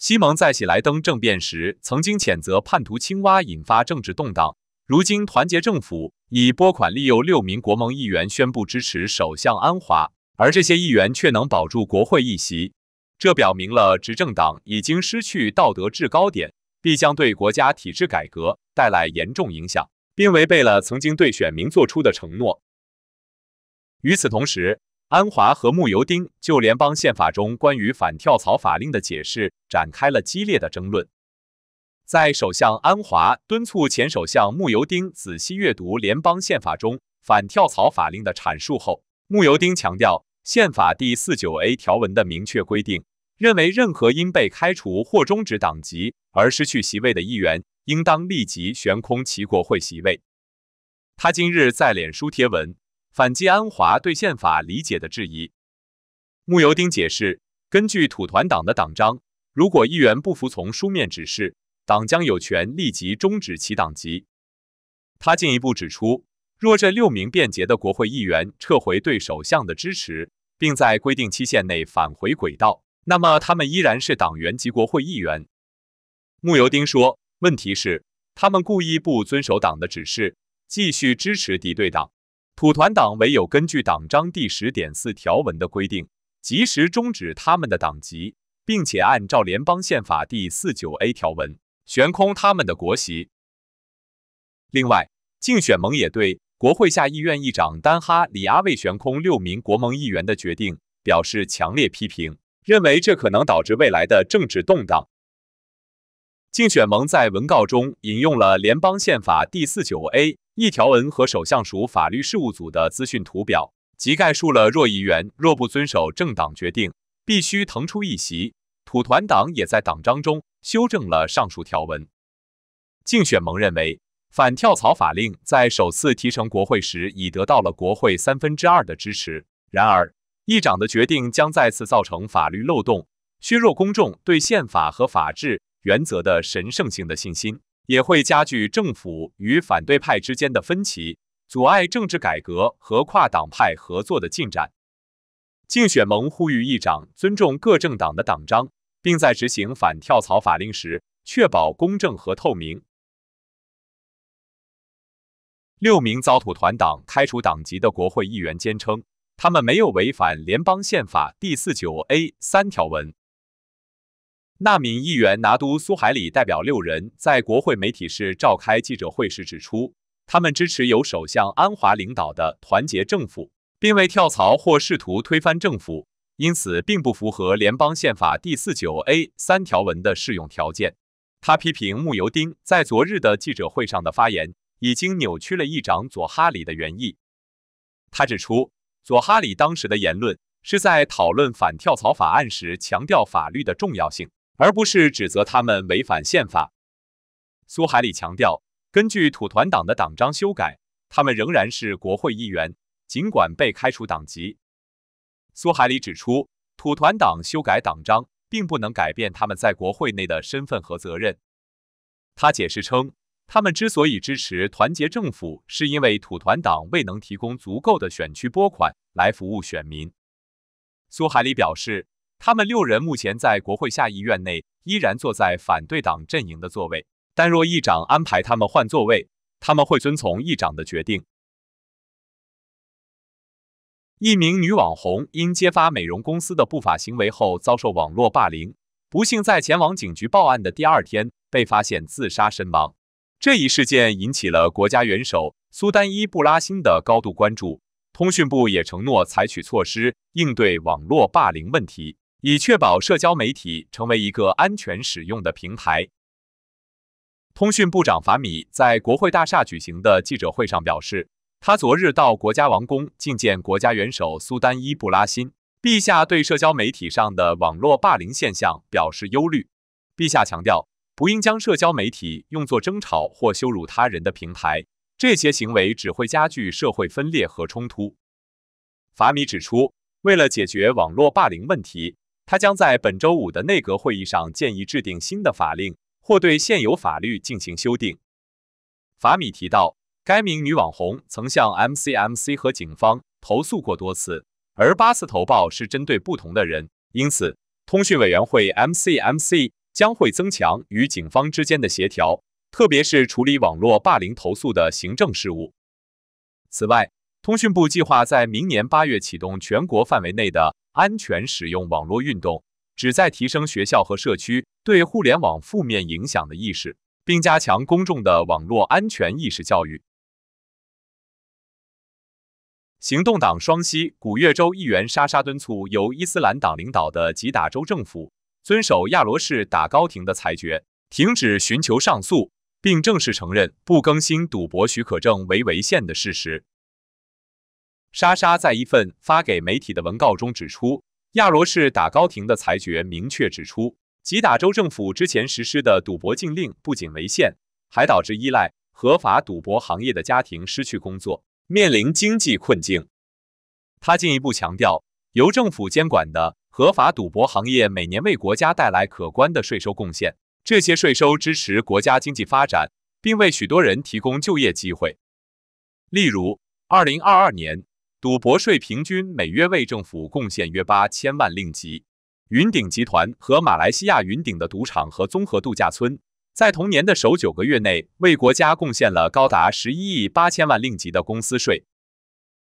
西蒙在喜莱登政变时曾经谴责叛徒青蛙引发政治动荡。如今，团结政府已拨款利诱六名国盟议员宣布支持首相安华，而这些议员却能保住国会议席，这表明了执政党已经失去道德制高点，必将对国家体制改革带来严重影响，并违背了曾经对选民做出的承诺。与此同时，安华和穆尤丁就联邦宪法中关于反跳槽法令的解释展开了激烈的争论。在首相安华敦促前首相穆尤丁仔细阅读联邦宪法中反跳槽法令的阐述后，穆尤丁强调宪法第四九 A 条文的明确规定，认为任何因被开除或终止党籍而失去席位的议员，应当立即悬空其国会席位。他今日在脸书贴文。反击安华对宪法理解的质疑，穆尤丁解释，根据土团党的党章，如果议员不服从书面指示，党将有权立即终止其党籍。他进一步指出，若这六名变节的国会议员撤回对首相的支持，并在规定期限内返回轨道，那么他们依然是党员及国会议员。穆尤丁说，问题是他们故意不遵守党的指示，继续支持敌对党。土团党唯有根据党章第十点四条文的规定，及时终止他们的党籍，并且按照联邦宪法第四九 A 条文悬空他们的国席。另外，竞选盟也对国会下议院议长丹哈里阿为悬空六名国盟议员的决定表示强烈批评，认为这可能导致未来的政治动荡。竞选盟在文告中引用了联邦宪法第四九 A 一条文和首相署法律事务组的资讯图表，即概述了若议员若不遵守政党决定，必须腾出议席。土团党也在党章中修正了上述条文。竞选盟认为，反跳槽法令在首次提成国会时已得到了国会三分之二的支持。然而，议长的决定将再次造成法律漏洞，削弱公众对宪法和法治。原则的神圣性的信心也会加剧政府与反对派之间的分歧，阻碍政治改革和跨党派合作的进展。竞选盟呼吁议长尊重各政党的党章，并在执行反跳槽法令时确保公正和透明。六名遭土团党开除党籍的国会议员坚称，他们没有违反联邦宪法第四九 A 三条文。纳名议员拿督苏海里代表六人在国会媒体室召开记者会时指出，他们支持由首相安华领导的团结政府，并未跳槽或试图推翻政府，因此并不符合联邦宪法第四九 A 三条文的适用条件。他批评穆尤丁在昨日的记者会上的发言已经扭曲了议长佐哈里的原意。他指出，佐哈里当时的言论是在讨论反跳槽法案时强调法律的重要性。而不是指责他们违反宪法。苏海里强调，根据土团党的党章修改，他们仍然是国会议员，尽管被开除党籍。苏海里指出，土团党修改党章并不能改变他们在国会内的身份和责任。他解释称，他们之所以支持团结政府，是因为土团党未能提供足够的选区拨款来服务选民。苏海里表示。他们六人目前在国会下议院内依然坐在反对党阵营的座位，但若议长安排他们换座位，他们会遵从议长的决定。一名女网红因揭发美容公司的不法行为后遭受网络霸凌，不幸在前往警局报案的第二天被发现自杀身亡。这一事件引起了国家元首苏丹伊布拉辛的高度关注，通讯部也承诺采取措施应对网络霸凌问题。以确保社交媒体成为一个安全使用的平台。通讯部长法米在国会大厦举行的记者会上表示，他昨日到国家王宫觐见国家元首苏丹伊布拉辛。陛下，对社交媒体上的网络霸凌现象表示忧虑。陛下强调，不应将社交媒体用作争吵或羞辱他人的平台，这些行为只会加剧社会分裂和冲突。法米指出，为了解决网络霸凌问题，他将在本周五的内阁会议上建议制定新的法令或对现有法律进行修订。法米提到，该名女网红曾向 MCMC 和警方投诉过多次，而八次投报是针对不同的人，因此通讯委员会 MCMC 将会增强与警方之间的协调，特别是处理网络霸凌投诉的行政事务。此外，通讯部计划在明年八月启动全国范围内的安全使用网络运动，旨在提升学校和社区对互联网负面影响的意识，并加强公众的网络安全意识教育。行动党双溪古越州议员莎莎敦促由伊斯兰党领导的吉打州政府遵守亚罗市打高庭的裁决，停止寻求上诉，并正式承认不更新赌博许可证为违宪的事实。莎莎在一份发给媒体的文告中指出，亚罗市打高庭的裁决明确指出，吉打州政府之前实施的赌博禁令不仅违宪，还导致依赖合法赌博行业的家庭失去工作，面临经济困境。他进一步强调，由政府监管的合法赌博行业每年为国家带来可观的税收贡献，这些税收支持国家经济发展，并为许多人提供就业机会。例如，2022年。赌博税平均每月为政府贡献约八千万令吉。云顶集团和马来西亚云顶的赌场和综合度假村，在同年的首九个月内为国家贡献了高达十一亿八千万令吉的公司税。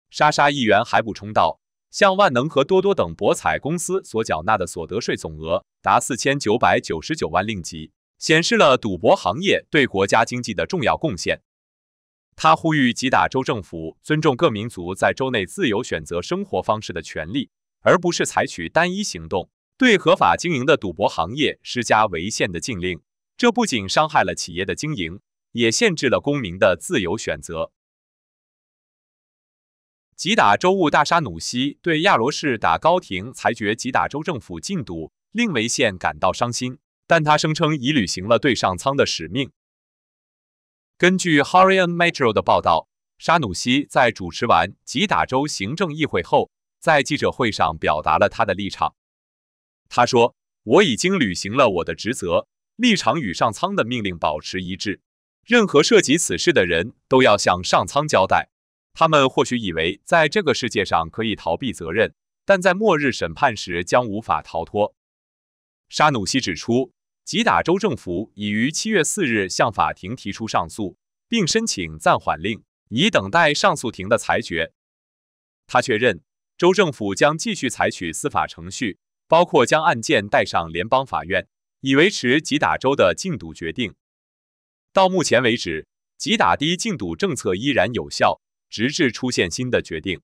莎莎议员还补充道，像万能和多多等博彩公司所缴纳的所得税总额达四千九百九十九万令吉，显示了赌博行业对国家经济的重要贡献。他呼吁吉打州政府尊重各民族在州内自由选择生活方式的权利，而不是采取单一行动对合法经营的赌博行业施加违宪的禁令。这不仅伤害了企业的经营，也限制了公民的自由选择。吉打州务大沙努西对亚罗士打高庭裁决吉打州政府禁赌令违宪感到伤心，但他声称已履行了对上苍的使命。根据《Harian Metro》的报道，沙努西在主持完吉达州行政议会后，在记者会上表达了他的立场。他说：“我已经履行了我的职责，立场与上苍的命令保持一致。任何涉及此事的人都要向上苍交代。他们或许以为在这个世界上可以逃避责任，但在末日审判时将无法逃脱。”沙努西指出。吉打州政府已于七月四日向法庭提出上诉，并申请暂缓令，以等待上诉庭的裁决。他确认，州政府将继续采取司法程序，包括将案件带上联邦法院，以维持吉打州的禁赌决定。到目前为止，吉打的禁赌政策依然有效，直至出现新的决定。